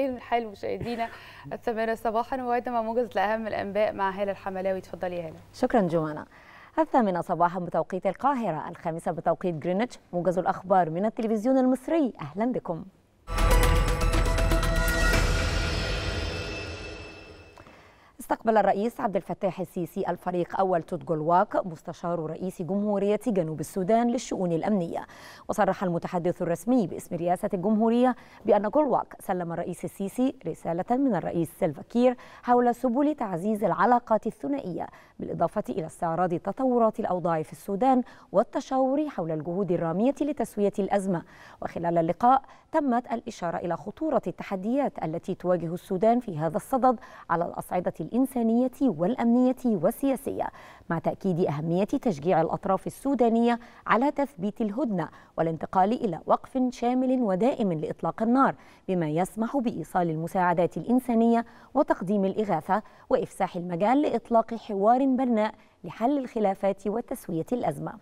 الحال مشاهدينا الثامنة صباحا وعدنا مع موجز لأهم الأنباء مع هالة الحملاوي تفضلي هالة شكرا جوانا الثامنة صباحا بتوقيت القاهرة الخامسة بتوقيت جرينتش موجز الأخبار من التلفزيون المصري أهلا بكم استقبل الرئيس عبد الفتاح السيسي الفريق أول تودجولواك مستشار رئيس جمهورية جنوب السودان للشؤون الأمنية وصرح المتحدث الرسمي باسم رئاسة الجمهورية بأن جولواك سلم الرئيس السيسي رسالة من الرئيس سلفاكير حول سبل تعزيز العلاقات الثنائية بالإضافة إلى استعراض تطورات الأوضاع في السودان والتشاور حول الجهود الرامية لتسوية الأزمة وخلال اللقاء تمت الإشارة إلى خطورة التحديات التي تواجه السودان في هذا الصدد على الأصعدة الإنسانية الإنسانية والأمنية والسياسية مع تأكيد أهمية تشجيع الأطراف السودانية على تثبيت الهدنة والانتقال إلى وقف شامل ودائم لإطلاق النار بما يسمح بإيصال المساعدات الإنسانية وتقديم الإغاثة وإفساح المجال لإطلاق حوار بناء لحل الخلافات وتسوية الأزمة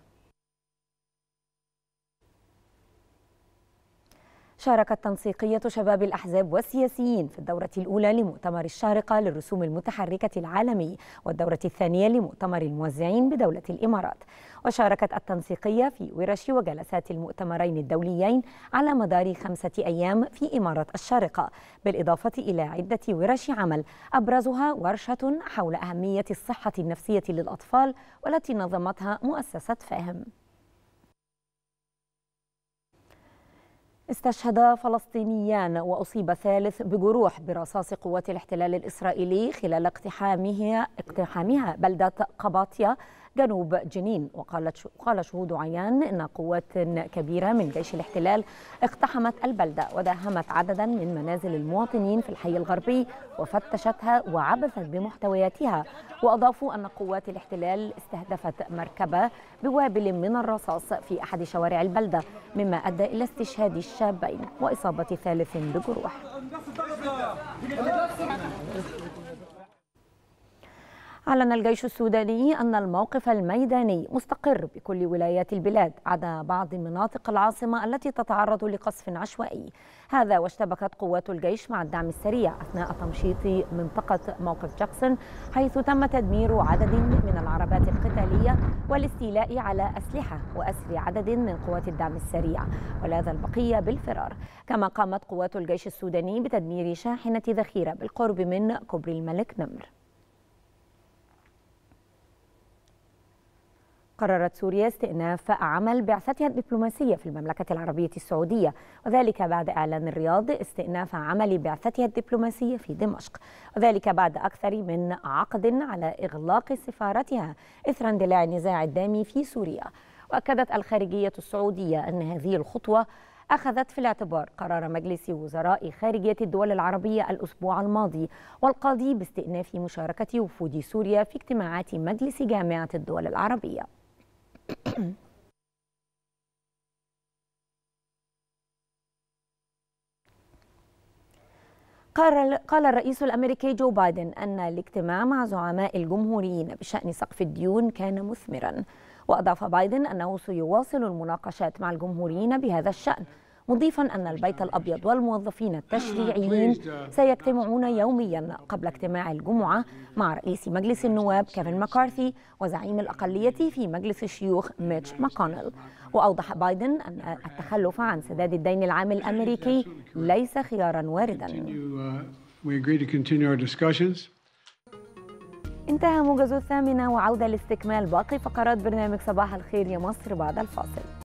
شاركت تنسيقية شباب الأحزاب والسياسيين في الدورة الأولى لمؤتمر الشارقة للرسوم المتحركة العالمي والدورة الثانية لمؤتمر الموزعين بدولة الإمارات وشاركت التنسيقية في ورش وجلسات المؤتمرين الدوليين على مدار خمسة أيام في إمارة الشارقة بالإضافة إلى عدة ورش عمل أبرزها ورشة حول أهمية الصحة النفسية للأطفال والتي نظمتها مؤسسة فاهم استشهد فلسطينيان وأصيب ثالث بجروح برصاص قوات الاحتلال الإسرائيلي خلال اقتحامها, اقتحامها بلدة قباطية جنوب جنين وقالت قال شهود عيان إن قوات كبيرة من جيش الاحتلال اقتحمت البلدة وداهمت عددا من منازل المواطنين في الحي الغربي وفتشتها وعبثت بمحتوياتها وأضافوا أن قوات الاحتلال استهدفت مركبة بوابل من الرصاص في أحد شوارع البلدة مما أدى إلى استشهاد الشابين وإصابة ثالث بجروح أعلن الجيش السوداني أن الموقف الميداني مستقر بكل ولايات البلاد عدا بعض مناطق العاصمة التي تتعرض لقصف عشوائي هذا واشتبكت قوات الجيش مع الدعم السريع أثناء تمشيط منطقة موقف جاكسون حيث تم تدمير عدد من العربات القتالية والاستيلاء على أسلحة وأسر عدد من قوات الدعم السريع ولاذا البقية بالفرار كما قامت قوات الجيش السوداني بتدمير شاحنة ذخيرة بالقرب من كوبري الملك نمر قررت سوريا استئناف عمل بعثتها الدبلوماسية في المملكة العربية السعودية وذلك بعد إعلان الرياض استئناف عمل بعثتها الدبلوماسية في دمشق وذلك بعد أكثر من عقد على إغلاق سفارتها إثر اندلاع النزاع الدامي في سوريا وأكدت الخارجية السعودية أن هذه الخطوة أخذت في الاعتبار قرار مجلس وزراء خارجية الدول العربية الأسبوع الماضي والقاضي باستئناف مشاركة وفود سوريا في اجتماعات مجلس جامعة الدول العربية Mm. قال الرئيس الامريكي جو بايدن ان الاجتماع مع زعماء الجمهوريين بشان سقف الديون كان مثمرا واضاف بايدن انه سيواصل المناقشات مع الجمهوريين بهذا الشان مضيفا أن البيت الأبيض والموظفين التشريعيين uh, سيجتمعون يوميا قبل اجتماع الجمعة مع رئيس مجلس النواب كيفن مكارثي وزعيم الأقلية في مجلس الشيوخ ميتش ماكونيل وأوضح بايدن أن التخلف عن سداد الدين العام الأمريكي ليس خيارا واردا uh, انتهى موجز الثامنة وعودة لاستكمال باقي فقرات برنامج صباح الخير يا مصر بعد الفاصل